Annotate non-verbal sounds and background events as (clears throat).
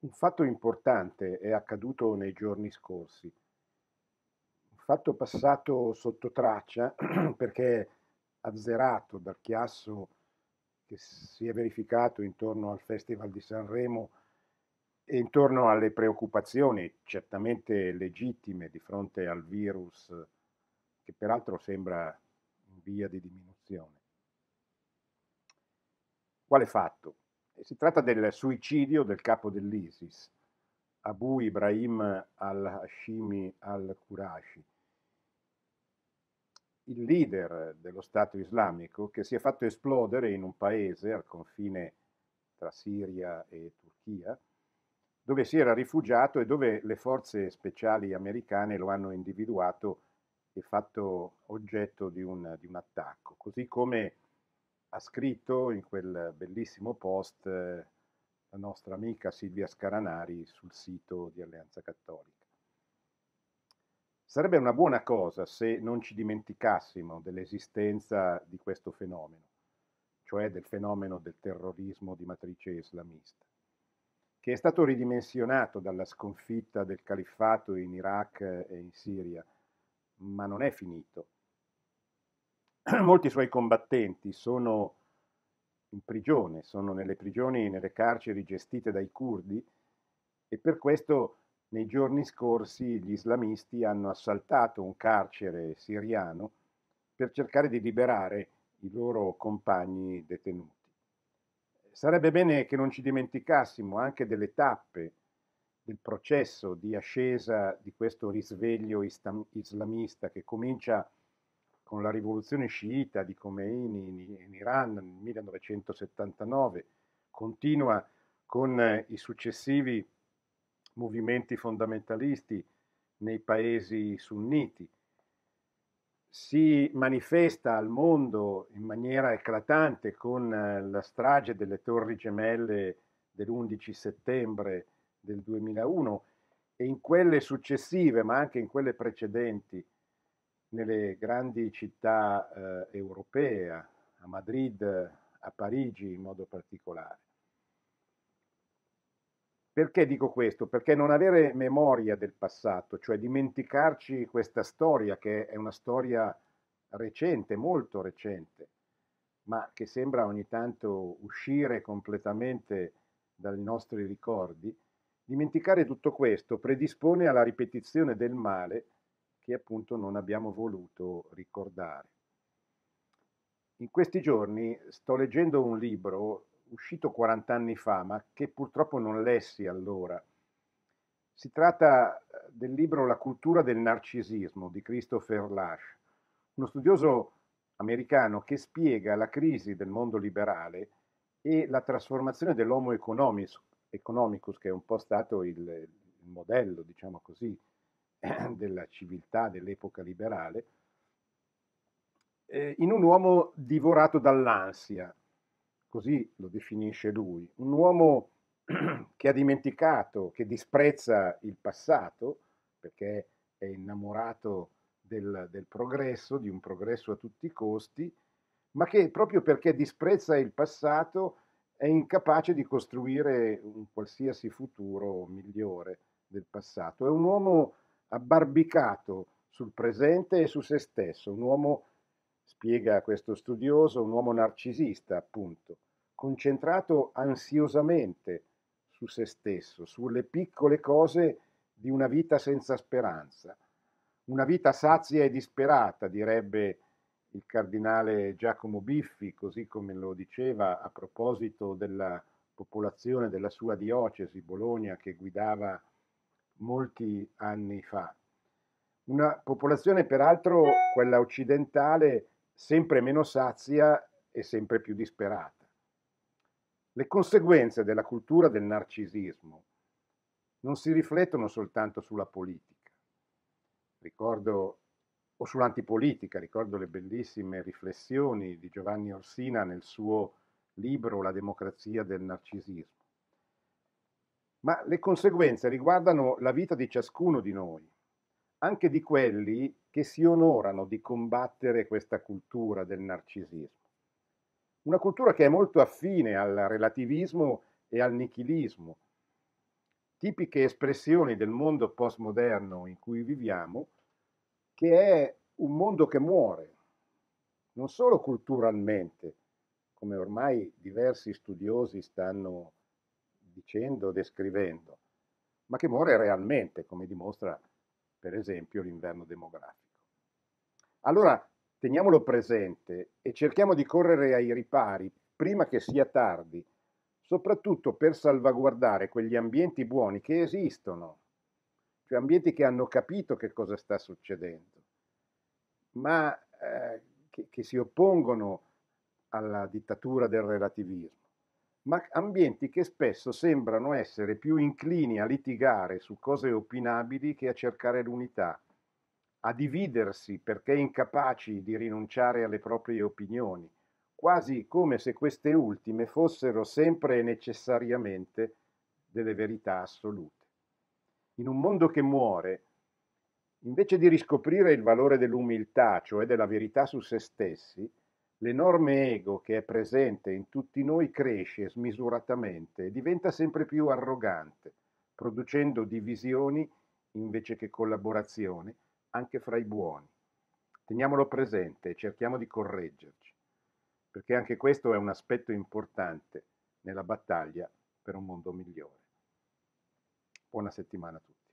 Un fatto importante è accaduto nei giorni scorsi, un fatto passato sotto traccia (clears throat) perché azzerato dal chiasso che si è verificato intorno al Festival di Sanremo e intorno alle preoccupazioni certamente legittime di fronte al virus che peraltro sembra in via di diminuzione. Quale fatto? si tratta del suicidio del capo dell'ISIS, Abu Ibrahim al-Hashimi al-Qurashi, il leader dello Stato islamico che si è fatto esplodere in un paese al confine tra Siria e Turchia, dove si era rifugiato e dove le forze speciali americane lo hanno individuato e fatto oggetto di un, di un attacco, così come ha scritto in quel bellissimo post eh, la nostra amica Silvia Scaranari sul sito di Alleanza Cattolica. Sarebbe una buona cosa se non ci dimenticassimo dell'esistenza di questo fenomeno, cioè del fenomeno del terrorismo di matrice islamista, che è stato ridimensionato dalla sconfitta del califfato in Iraq eh, e in Siria, ma non è finito (clears throat) molti suoi combattenti sono in prigione, sono nelle prigioni, nelle carceri gestite dai curdi e per questo nei giorni scorsi gli islamisti hanno assaltato un carcere siriano per cercare di liberare i loro compagni detenuti. Sarebbe bene che non ci dimenticassimo anche delle tappe del processo di ascesa di questo risveglio islamista che comincia a con la rivoluzione sciita di Khomeini in Iran nel 1979, continua con eh, i successivi movimenti fondamentalisti nei paesi sunniti, si manifesta al mondo in maniera eclatante con eh, la strage delle torri gemelle dell'11 settembre del 2001 e in quelle successive, ma anche in quelle precedenti, nelle grandi città eh, europee, a Madrid, a Parigi in modo particolare. Perché dico questo? Perché non avere memoria del passato, cioè dimenticarci questa storia che è una storia recente, molto recente, ma che sembra ogni tanto uscire completamente dai nostri ricordi, dimenticare tutto questo predispone alla ripetizione del male che appunto non abbiamo voluto ricordare. In questi giorni sto leggendo un libro uscito 40 anni fa, ma che purtroppo non lessi allora. Si tratta eh, del libro La cultura del narcisismo di Christopher Lash, uno studioso americano che spiega la crisi del mondo liberale e la trasformazione dell'homo economicus, economicus che è un po' stato il, il modello, diciamo così, (clears throat) della civiltà dell'epoca liberale, eh, in un uomo divorato dall'ansia, così lo definisce lui, un uomo (clears throat) che ha dimenticato, che disprezza il passato, perché è innamorato del, del, progresso, di un progresso a tutti i costi, ma che proprio perché disprezza il passato è incapace di costruire un qualsiasi futuro migliore del passato. È un uomo abbarbicato sul presente e su se stesso, un uomo, spiega questo studioso, un uomo narcisista appunto, concentrato ansiosamente su se stesso, sulle piccole cose di una vita senza speranza, una vita sazia e disperata, direbbe il cardinale Giacomo Biffi, così come lo diceva a proposito della popolazione della sua diocesi, Bologna, che guidava molti anni fa. Una popolazione peraltro, quella occidentale, sempre meno sazia e sempre più disperata. Le conseguenze della cultura del narcisismo non si riflettono soltanto sulla politica, ricordo, o sull'antipolitica, ricordo le bellissime riflessioni di Giovanni Orsina nel suo libro La democrazia del narcisismo ma le conseguenze riguardano la vita di ciascuno di noi, anche di quelli che si onorano di combattere questa cultura del narcisismo. Una cultura che è molto affine al relativismo e al nichilismo, tipiche espressioni del mondo postmoderno in cui viviamo, che è un mondo che muore, non solo culturalmente, come ormai diversi studiosi stanno dicendo, descrivendo, ma che muore realmente, come dimostra per esempio l'inverno demografico. Allora teniamolo presente e cerchiamo di correre ai ripari prima che sia tardi, soprattutto per salvaguardare quegli ambienti buoni che esistono, cioè ambienti che hanno capito che cosa sta succedendo, ma eh, che, che si oppongono alla dittatura del relativismo ma ambienti che spesso sembrano essere più inclini a litigare su cose opinabili che a cercare l'unità, a dividersi perché incapaci di rinunciare alle proprie opinioni, quasi come se queste ultime fossero sempre e necessariamente delle verità assolute. In un mondo che muore, invece di riscoprire il valore dell'umiltà, cioè della verità su se stessi, L'enorme ego che è presente in tutti noi cresce smisuratamente e diventa sempre più arrogante, producendo divisioni invece che collaborazione anche fra i buoni. Teniamolo presente e cerchiamo di correggerci, perché anche questo è un aspetto importante nella battaglia per un mondo migliore. Buona settimana a tutti.